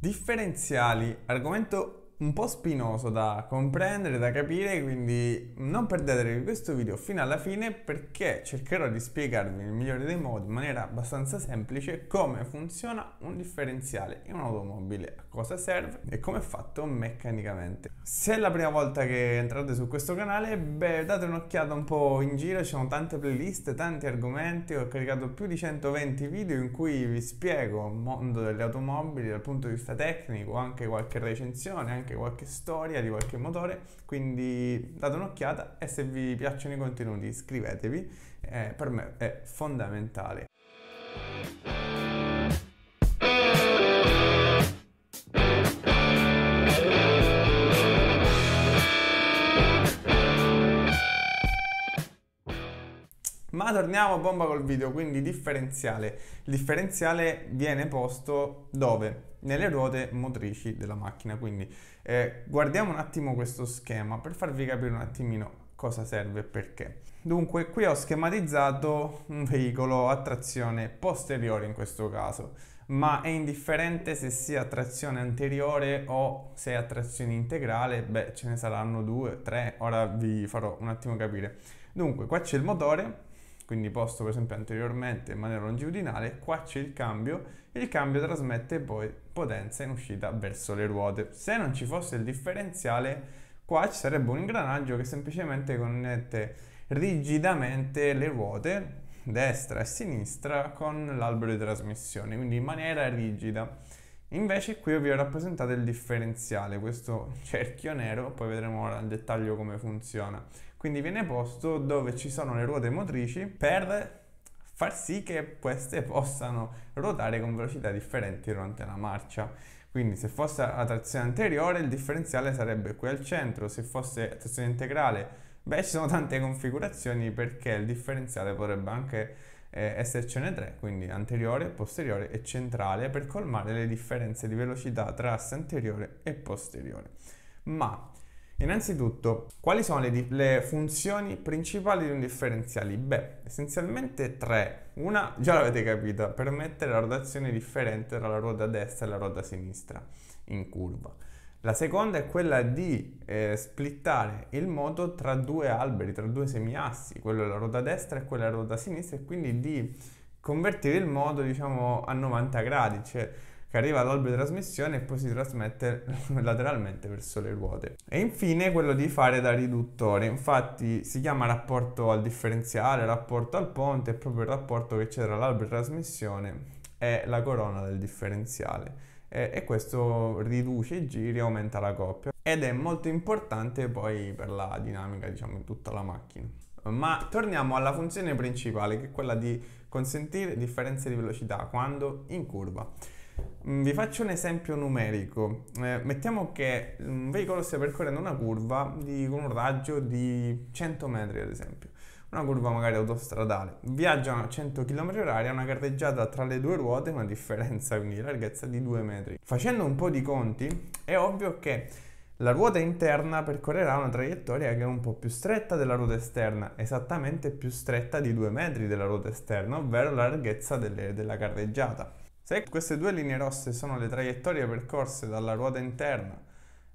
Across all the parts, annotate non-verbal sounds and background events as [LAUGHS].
Differenziali, argomento un po' spinoso da comprendere, da capire, quindi non perdetevi questo video fino alla fine perché cercherò di spiegarvi nel migliore dei modi, in maniera abbastanza semplice, come funziona un differenziale in un'automobile, a cosa serve e come è fatto meccanicamente. Se è la prima volta che entrate su questo canale, beh, date un'occhiata un po' in giro, ci sono tante playlist, tanti argomenti, ho caricato più di 120 video in cui vi spiego il mondo delle automobili dal punto di vista tecnico, anche qualche recensione, anche anche qualche storia di qualche motore, quindi date un'occhiata e se vi piacciono i contenuti iscrivetevi, eh, per me è fondamentale. Ma torniamo a bomba col video, quindi differenziale. Il differenziale viene posto dove? nelle ruote motrici della macchina. Quindi eh, guardiamo un attimo questo schema per farvi capire un attimino cosa serve e perché. Dunque qui ho schematizzato un veicolo a trazione posteriore in questo caso, ma è indifferente se sia trazione anteriore o se è a trazione integrale, beh ce ne saranno due, tre, ora vi farò un attimo capire. Dunque qua c'è il motore quindi posto per esempio anteriormente in maniera longitudinale, qua c'è il cambio e il cambio trasmette poi potenza in uscita verso le ruote. Se non ci fosse il differenziale, qua ci sarebbe un ingranaggio che semplicemente connette rigidamente le ruote destra e sinistra con l'albero di trasmissione, quindi in maniera rigida. Invece qui vi ho rappresentato il differenziale, questo cerchio nero, poi vedremo ora nel dettaglio come funziona. Quindi viene posto dove ci sono le ruote motrici per far sì che queste possano ruotare con velocità differenti durante la marcia. Quindi se fosse a trazione anteriore il differenziale sarebbe qui al centro, se fosse a trazione integrale, beh ci sono tante configurazioni perché il differenziale potrebbe anche eh, essercene tre, quindi anteriore, posteriore e centrale per colmare le differenze di velocità tra asse anteriore e posteriore. Ma Innanzitutto, quali sono le, le, funzioni principali di un differenziale? Beh, essenzialmente tre. Una, già l'avete capita, permette la rotazione differente tra la ruota destra e la ruota sinistra in curva. La seconda è quella di eh, splittare il moto tra due alberi, tra due semiassi, quello della ruota destra e quella della ruota sinistra, e quindi di convertire il moto, diciamo, a 90 gradi, cioè che arriva all'albero di trasmissione e poi si trasmette [LAUGHS] lateralmente verso le ruote. E infine quello di fare da riduttore, infatti si chiama rapporto al differenziale, rapporto al ponte, è proprio il rapporto che c'è tra l'albero di trasmissione e la corona del differenziale. E, e questo riduce i giri e aumenta la coppia ed è molto importante poi per la dinamica diciamo di tutta la macchina. Ma torniamo alla funzione principale che è quella di consentire differenze di velocità quando in curva. Mm, vi faccio un esempio numerico. Eh, mettiamo che un veicolo stia percorrendo una curva di con un raggio di 100 metri, ad esempio. Una curva magari autostradale. Viaggia a 100 km/h, una carreggiata tra le due ruote, una differenza quindi di larghezza di 2 metri. Facendo un po' di conti, è ovvio che la ruota interna percorrerà una traiettoria che è un po' più stretta della ruota esterna, esattamente più stretta di 2 metri della ruota esterna, ovvero la larghezza delle, della carreggiata. Se queste due linee rosse sono le traiettorie percorse dalla ruota interna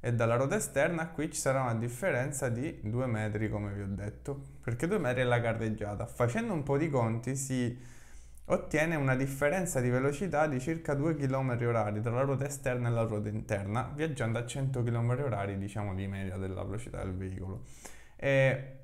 e dalla ruota esterna, qui ci sarà una differenza di 2 metri come vi ho detto, perché 2 metri è la carreggiata. Facendo un po' di conti si ottiene una differenza di velocità di circa 2 km orari tra la ruota esterna e la ruota interna, viaggiando a 100 km orari, diciamo di media della velocità del veicolo. E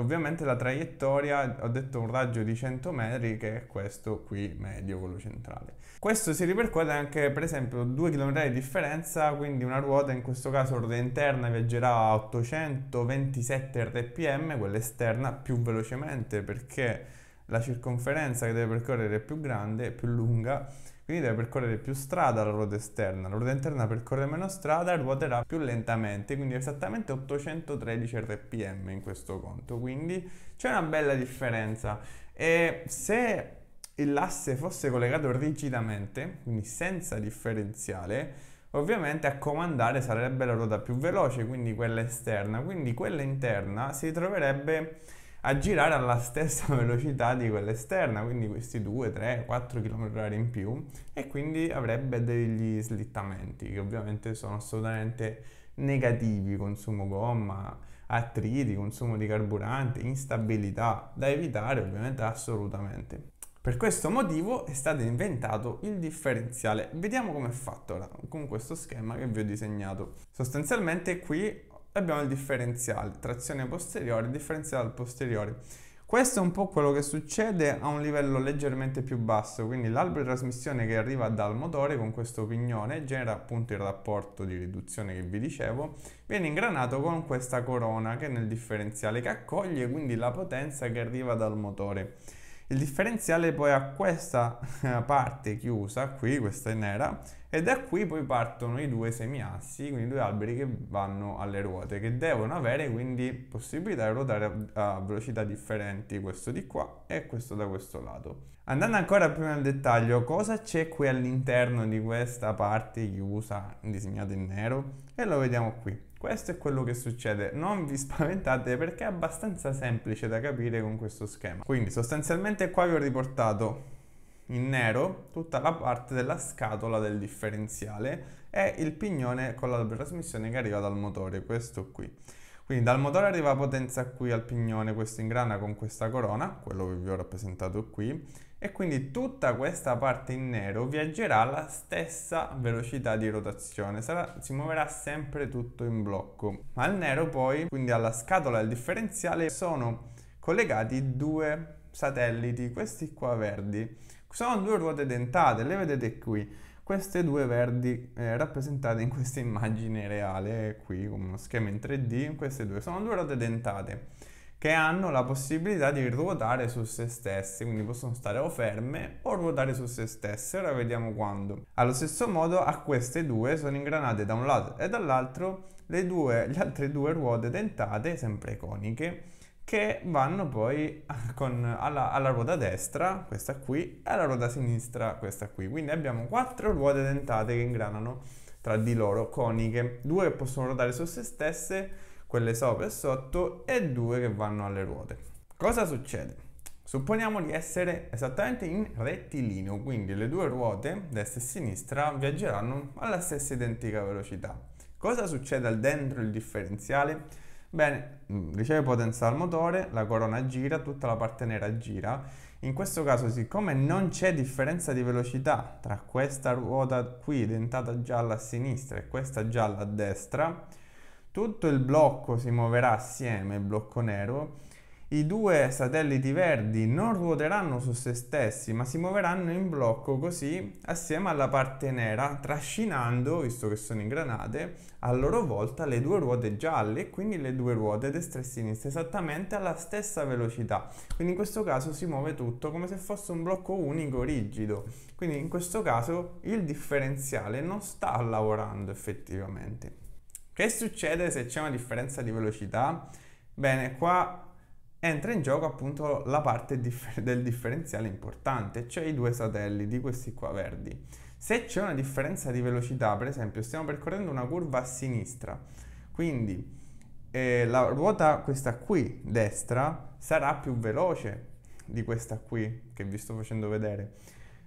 Ovviamente la traiettoria, ho detto un raggio di 100 metri che è questo qui medio, quello centrale. Questo si ripercuote anche per esempio 2 km di differenza, quindi una ruota in questo caso ruota interna viaggerà a 827 rpm, quella esterna più velocemente perché la circonferenza che deve percorrere è più grande, è più lunga, quindi deve percorrere più strada la ruota esterna. La ruota interna percorre meno strada e ruoterà più lentamente, quindi esattamente 813 rpm in questo conto, quindi c'è una bella differenza. E se l'asse fosse collegato rigidamente, quindi senza differenziale, ovviamente a comandare sarebbe la ruota più veloce, quindi quella esterna, quindi quella interna si troverebbe a girare alla stessa [LAUGHS] velocità di quella esterna, quindi questi 2, 3, 4 km/h in più e quindi avrebbe degli slittamenti che ovviamente sono assolutamente negativi, consumo gomma, attriti, consumo di carburante, instabilità, da evitare ovviamente assolutamente. Per questo motivo è stato inventato il differenziale. Vediamo come è fatto ora, con questo schema che vi ho disegnato. Sostanzialmente qui abbiamo il differenziale, trazione posteriore, differenziale posteriore. Questo è un po' quello che succede a un livello leggermente più basso, quindi l'albero di trasmissione che arriva dal motore con questo pignone genera appunto il rapporto di riduzione che vi dicevo, viene ingranato con questa corona che è nel differenziale che accoglie quindi la potenza che arriva dal motore. Il differenziale poi ha questa eh, parte chiusa qui, questa è nera, e da qui poi partono i due semiassi, quindi i due alberi che vanno alle ruote, che devono avere quindi possibilità di ruotare a velocità differenti, questo di qua e questo da questo lato. Andando ancora più nel dettaglio, cosa c'è qui all'interno di questa parte chiusa disegnata in nero? E lo vediamo qui. Questo è quello che succede, non vi spaventate perché è abbastanza semplice da capire con questo schema. Quindi sostanzialmente qua vi ho riportato in nero tutta la parte della scatola del differenziale e il pignone con la trasmissione che arriva dal motore, questo qui. Quindi dal motore arriva potenza qui al pignone, questo ingrana con questa corona, quello che vi ho rappresentato qui, e quindi tutta questa parte in nero viaggerà alla stessa velocità di rotazione, sarà, si muoverà sempre tutto in blocco. Ma al nero poi, quindi alla scatola e al differenziale, sono collegati due satelliti, questi qua verdi. Sono due ruote dentate, le vedete qui queste due verdi eh, rappresentate in questa immagine reale qui con uno schema in 3D, queste due sono due ruote dentate che hanno la possibilità di ruotare su se stesse, quindi possono stare o ferme o ruotare su se stesse, ora vediamo quando. Allo stesso modo a queste due sono ingranate da un lato e dall'altro le, due, le altre due ruote dentate, sempre coniche, che vanno poi [LAUGHS] con, alla, alla, ruota destra, questa qui, e alla ruota sinistra, questa qui. Quindi abbiamo quattro ruote dentate che ingranano tra di loro, coniche, due che possono ruotare su se stesse, quelle sopra e sotto, e due che vanno alle ruote. Cosa succede? Supponiamo di essere esattamente in rettilineo, quindi le due ruote, destra e sinistra, viaggeranno alla stessa identica velocità. Cosa succede al dentro il differenziale? Bene, mm, riceve potenza dal motore, la corona gira, tutta la parte nera gira. In questo caso, siccome non c'è differenza di velocità tra questa ruota qui dentata gialla a sinistra e questa gialla a destra, tutto il blocco si muoverà assieme, il blocco nero, i due satelliti verdi non ruoteranno su se stessi, ma si muoveranno in blocco così assieme alla parte nera, trascinando, visto che sono in granate, a loro volta le due ruote gialle e quindi le due ruote destra e sinistra esattamente alla stessa velocità. Quindi in questo caso si muove tutto come se fosse un blocco unico rigido. Quindi in questo caso il differenziale non sta lavorando effettivamente. Che succede se c'è una differenza di velocità? Bene, qua entra in gioco appunto la parte differ- del differenziale importante, cioè i due satelliti, questi qua verdi. Se c'è una differenza di velocità, per esempio stiamo percorrendo una curva a sinistra, quindi eh, la ruota questa qui destra sarà più veloce di questa qui che vi sto facendo vedere.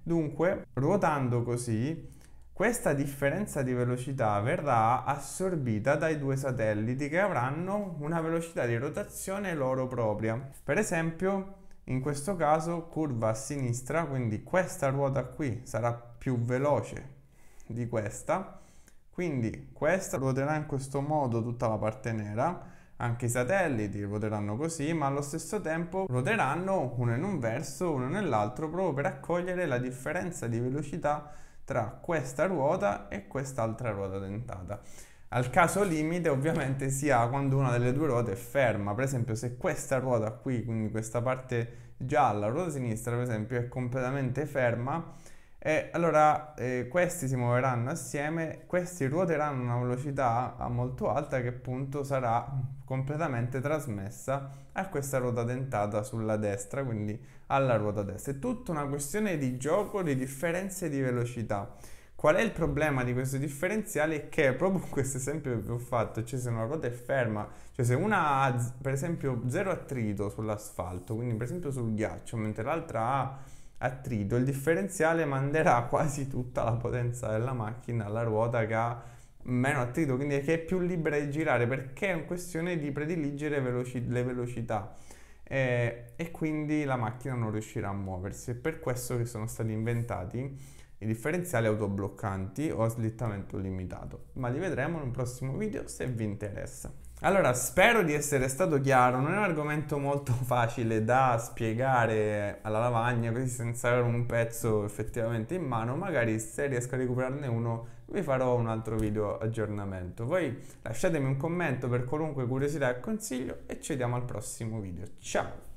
Dunque, ruotando così, questa differenza di velocità verrà assorbita dai due satelliti che avranno una velocità di rotazione loro propria. Per esempio, in questo caso curva a sinistra, quindi questa ruota qui sarà più veloce di questa, quindi questa ruoterà in questo modo tutta la parte nera, anche i satelliti ruoteranno così, ma allo stesso tempo ruoteranno uno in un verso, uno nell'altro, proprio per accogliere la differenza di velocità tra questa ruota e quest'altra ruota dentata. Al caso limite ovviamente si ha quando una delle due ruote è ferma, per esempio se questa ruota qui, quindi questa parte gialla, la ruota sinistra per esempio è completamente ferma, e allora eh, questi si muoveranno assieme, questi ruoteranno a una velocità molto alta che appunto sarà completamente trasmessa a questa ruota dentata sulla destra, quindi alla ruota destra. È tutta una questione di gioco, di differenze di velocità. Qual è il problema di questo differenziale? È che proprio in [LAUGHS] questo esempio che vi ho fatto, cioè se una ruota è ferma, cioè se una ha per esempio zero attrito sull'asfalto, quindi per esempio sul ghiaccio, mentre l'altra ha attrito, il differenziale manderà [LAUGHS] quasi tutta la potenza della macchina alla ruota che ha meno attrito, quindi che è più libera di girare perché è una questione di prediligere veloci- le velocità eh, e quindi la macchina non riuscirà a muoversi. È per questo che sono stati inventati i differenziali autobloccanti o a slittamento limitato, ma li vedremo in un prossimo video se vi interessa. Allora, spero di essere stato chiaro, non è un argomento molto [LAUGHS] facile da spiegare alla lavagna così senza avere un pezzo effettivamente in mano, magari se riesco a recuperarne uno vi farò un altro video aggiornamento. Voi lasciatemi un commento per qualunque curiosità e consiglio e ci vediamo al prossimo video. Ciao!